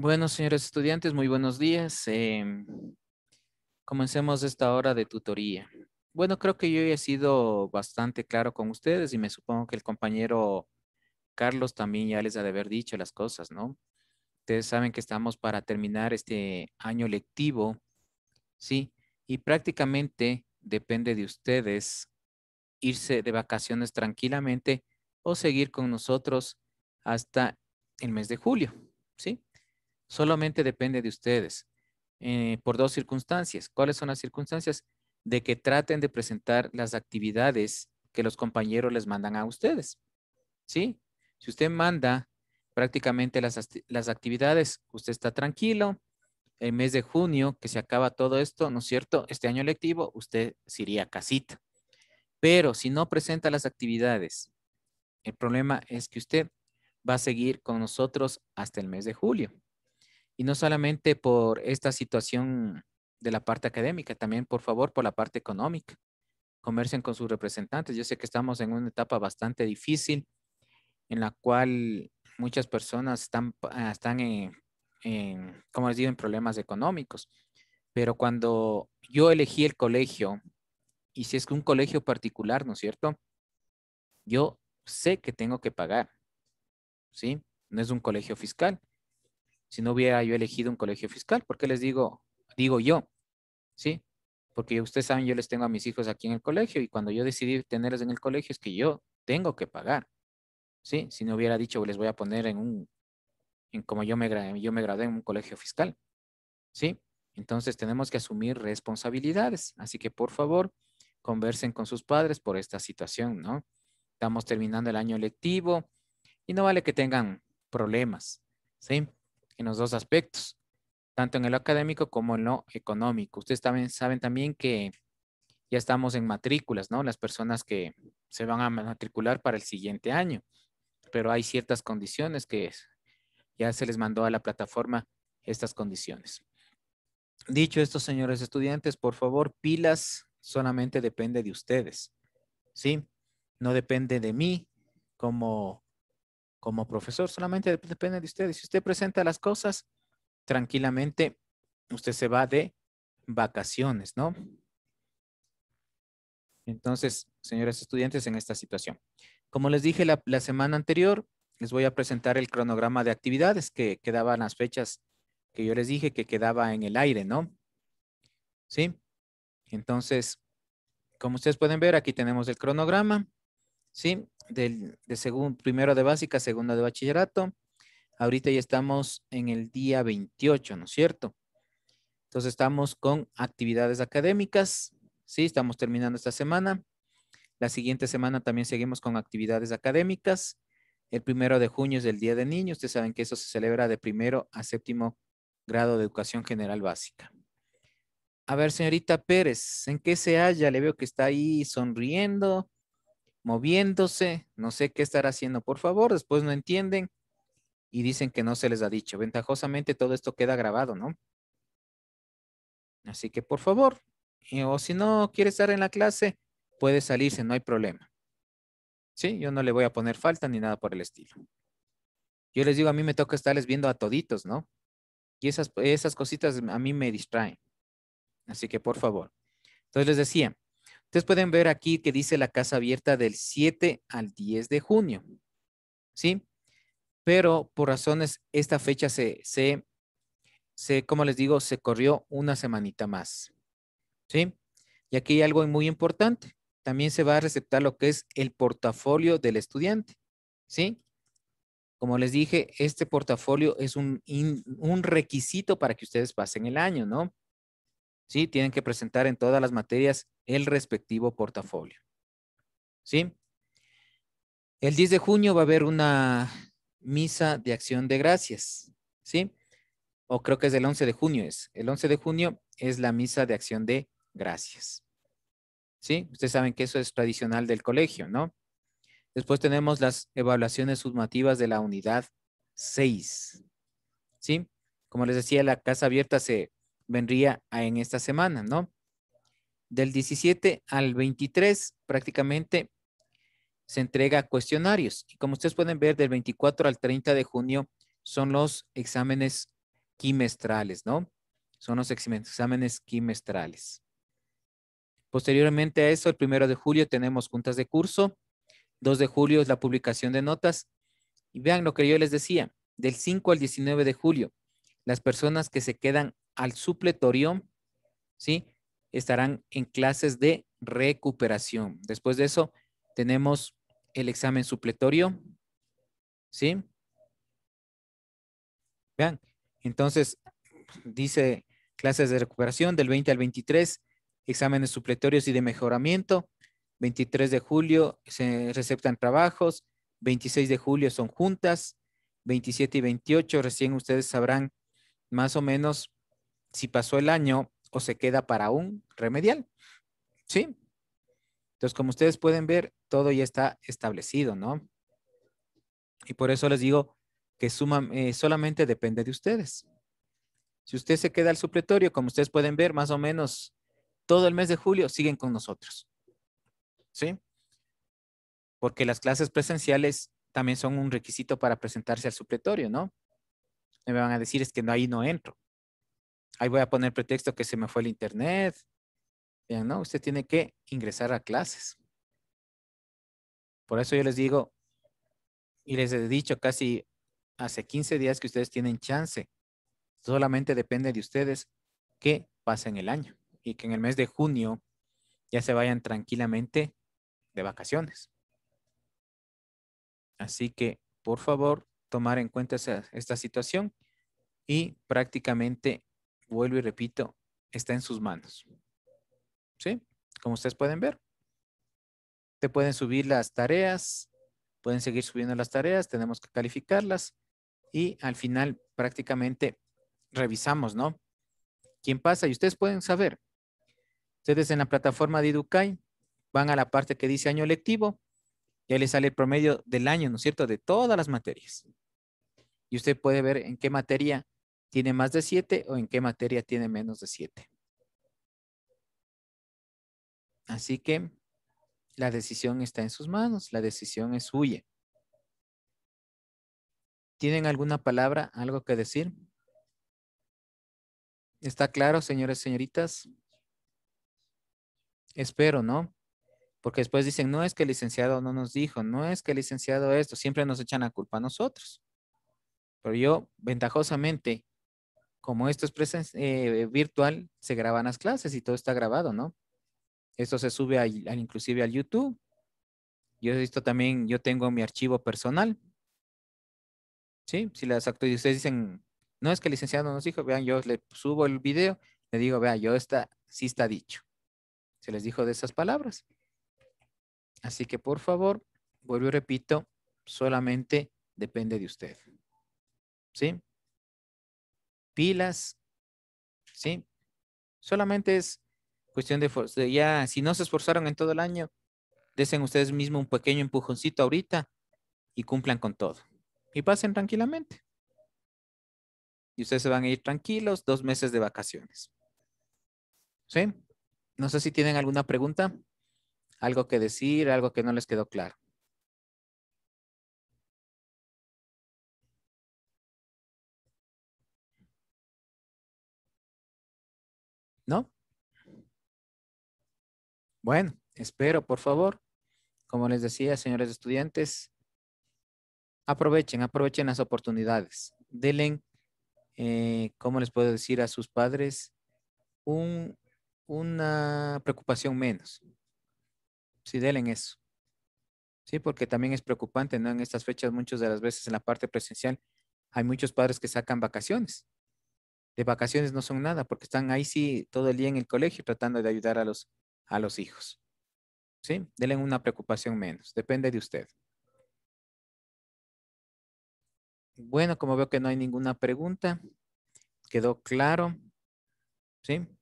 Bueno, señores estudiantes, muy buenos días. Em, comencemos esta hora de tutoría. Bueno, creo que yo he sido bastante claro con ustedes y me supongo que el compañero Carlos también ya les ha de haber dicho las cosas, ¿no? Ustedes saben que estamos para terminar este año lectivo, ¿sí? Y prácticamente depende de ustedes irse de vacaciones tranquilamente o seguir con nosotros hasta el mes de julio, ¿sí? solamente depende de ustedes eh, por dos circunstancias. ¿Cuáles son las circunstancias? De que traten de presentar las actividades que los compañeros les mandan a ustedes. ¿Sí? Si usted manda prácticamente las, actividades, usted está tranquilo. El mes de junio, que se acaba todo esto, ¿no es cierto? Este año lectivo, usted se iría casita. Pero si no presenta las actividades, el problema es que usted va a seguir con nosotros hasta el mes de julio. Y no solamente por esta situación de la parte académica, también por favor por la parte económica. Comercien con sus representantes. Yo sé que estamos en una etapa bastante difícil en la cual muchas personas están, ah, están en, como les digo, en problemas económicos. Pero cuando yo elegí el colegio, y si es que un colegio particular, ¿no es cierto? Yo sé que tengo que pagar, ¿sí? No es un colegio fiscal si no hubiera yo elegido un colegio fiscal. ¿Por qué les digo, digo yo? ¿Sí? Porque ustedes saben, yo les tengo a mis hijos aquí en el colegio y cuando yo decidí tenerlos en el colegio es que yo tengo que pagar. ¿Sí? Si no hubiera dicho, les voy a poner en un, en como yo me, yo me gradué en un colegio fiscal. ¿Sí? Entonces tenemos que asumir responsabilidades. Así que por favor, conversen con sus padres por esta situación, ¿no? Estamos terminando el año lectivo y no vale que tengan problemas, ¿sí? en los dos aspectos, tanto en el académico como en lo económico. Ustedes también saben también que ya estamos en matrículas, ¿no? Las personas que se van a matricular para el siguiente año, pero hay ciertas condiciones que ya se les mandó a la plataforma estas condiciones. Dicho esto, señores estudiantes, por favor, pilas solamente depende de ustedes, ¿sí? No depende de mí como como profesor, solamente depende de ustedes. Si usted presenta las cosas, tranquilamente usted se va de vacaciones, ¿no? Entonces, señores estudiantes, en esta situación. Como les dije la, semana anterior, les voy a presentar el cronograma de actividades que quedaban las fechas que yo les dije que quedaba en el aire, ¿no? ¿Sí? Entonces, como ustedes pueden ver, aquí tenemos el cronograma, ¿sí? de segundo, primero de básica, segundo de bachillerato. Ahorita ya estamos en el día 28, ¿no es cierto? Entonces estamos con actividades académicas, ¿sí? Estamos terminando esta semana. La siguiente semana también seguimos con actividades académicas. El primero de junio es el Día de niños Ustedes saben que eso se celebra de primero a séptimo grado de educación general básica. A ver, señorita Pérez, ¿en qué se halla? Le veo que está ahí sonriendo moviéndose, no sé qué estar haciendo, por favor, después no entienden y dicen que no se les ha dicho. Ventajosamente todo esto queda grabado, ¿no? Así que por favor, o si no quiere estar en la clase, puede salirse, no hay problema. Sí, yo no le voy a poner falta ni nada por el estilo. Yo les digo, a mí me toca estarles viendo a toditos, ¿no? Y esas, esas cositas a mí me distraen. Así que por favor. Entonces les decía, Ustedes pueden ver aquí que dice la casa abierta del 7 al 10 de junio, ¿sí? Pero por razones, esta fecha se, se, como les digo, se corrió una semanita más, ¿sí? Y aquí hay algo muy importante. También se va a receptar lo que es el portafolio del estudiante, ¿sí? Como les dije, este portafolio es un, un, requisito para que ustedes pasen el año, ¿no? Sí, tienen que presentar en todas las materias el respectivo portafolio. ¿Sí? El 10 de junio va a haber una misa de acción de gracias. ¿Sí? O creo que es el 11 de junio. Es. El 11 de junio es la misa de acción de gracias. ¿Sí? Ustedes saben que eso es tradicional del colegio, ¿no? Después tenemos las evaluaciones sumativas de la unidad 6. ¿Sí? Como les decía, la casa abierta se vendría en esta semana, ¿no? Del 17 al 23 prácticamente se entrega cuestionarios. Y como ustedes pueden ver, del 24 al 30 de junio son los exámenes quimestrales, ¿no? Son los exámenes quimestrales. Posteriormente a eso, el 1 de julio tenemos juntas de curso. 2 de julio es la publicación de notas. Y vean lo que yo les decía, del 5 al 19 de julio, las personas que se quedan al supletorio, ¿sí? estarán en clases de recuperación. Después de eso, tenemos el examen supletorio. ¿Sí? Vean, entonces dice clases de recuperación del 20 al 23, exámenes supletorios y de mejoramiento. 23 de julio se receptan trabajos, 26 de julio son juntas, 27 y 28 recién ustedes sabrán más o menos si pasó el año o se queda para un remedial. ¿Sí? Entonces, como ustedes pueden ver, todo ya está establecido, ¿no? Y por eso les digo que suma, eh, solamente depende de ustedes. Si usted se queda al supletorio, como ustedes pueden ver, más o menos todo el mes de julio siguen con nosotros. ¿Sí? Porque las clases presenciales también son un requisito para presentarse al supletorio, ¿no? Me van a decir es que no, ahí no entro ahí voy a poner pretexto que se me fue el internet. ¿no? Usted tiene que ingresar a clases. Por eso yo les digo, y les he dicho casi hace 15 días que ustedes tienen chance. Solamente depende de ustedes que pasen el año y que en el mes de junio ya se vayan tranquilamente de vacaciones. Así que, por favor, tomar en cuenta esta situación y prácticamente vuelvo y repito, está en sus manos. ¿Sí? Como ustedes pueden ver. Te pueden subir las tareas, pueden seguir subiendo las tareas, tenemos que calificarlas y al final prácticamente revisamos, ¿no? ¿Quién pasa? Y ustedes pueden saber. Ustedes en la plataforma de EduKai van a la parte que dice año lectivo y ahí les sale el promedio del año, ¿no es cierto?, de todas las materias. Y usted puede ver en qué materia tiene más de siete o en qué materia tiene menos de siete? Así que la decisión está en sus manos, la decisión es suya. ¿Tienen alguna palabra, algo que decir? ¿Está claro, señores, señoritas? Espero, ¿no? Porque después dicen, no es que el licenciado no nos dijo, no es que el licenciado esto, siempre nos echan la culpa a nosotros. Pero yo, ventajosamente, como esto es eh, virtual, se graban las clases y todo está grabado, ¿no? Esto se sube al inclusive al YouTube. Yo he visto también, yo tengo mi archivo personal. ¿Sí? Si las y ustedes dicen, no es que el licenciado nos dijo, vean, yo le subo el video, le digo, vea, yo está, sí está dicho. Se les dijo de esas palabras. Así que por favor, vuelvo y repito, solamente depende de usted. ¿Sí? pilas, ¿sí? Solamente es cuestión de, de, ya, si no se esforzaron en todo el año, desen ustedes mismos un pequeño empujoncito ahorita y cumplan con todo. Y pasen tranquilamente. Y ustedes se van a ir tranquilos dos meses de vacaciones. ¿Sí? No sé si tienen alguna pregunta, algo que decir, algo que no les quedó claro. ¿No? Bueno, espero, por favor. Como les decía, señores estudiantes, aprovechen, aprovechen las oportunidades. Denle, eh, ¿cómo les puedo decir a sus padres? Un, una preocupación menos. si den eso. Sí, porque también es preocupante, ¿no? En estas fechas, muchas de las veces en la parte presencial, hay muchos padres que sacan vacaciones de vacaciones no son nada, porque están ahí sí todo el día en el colegio tratando de ayudar a los, a los hijos. ¿Sí? Denle una preocupación menos, depende de usted. Bueno, como veo que no hay ninguna pregunta, quedó claro. ¿Sí?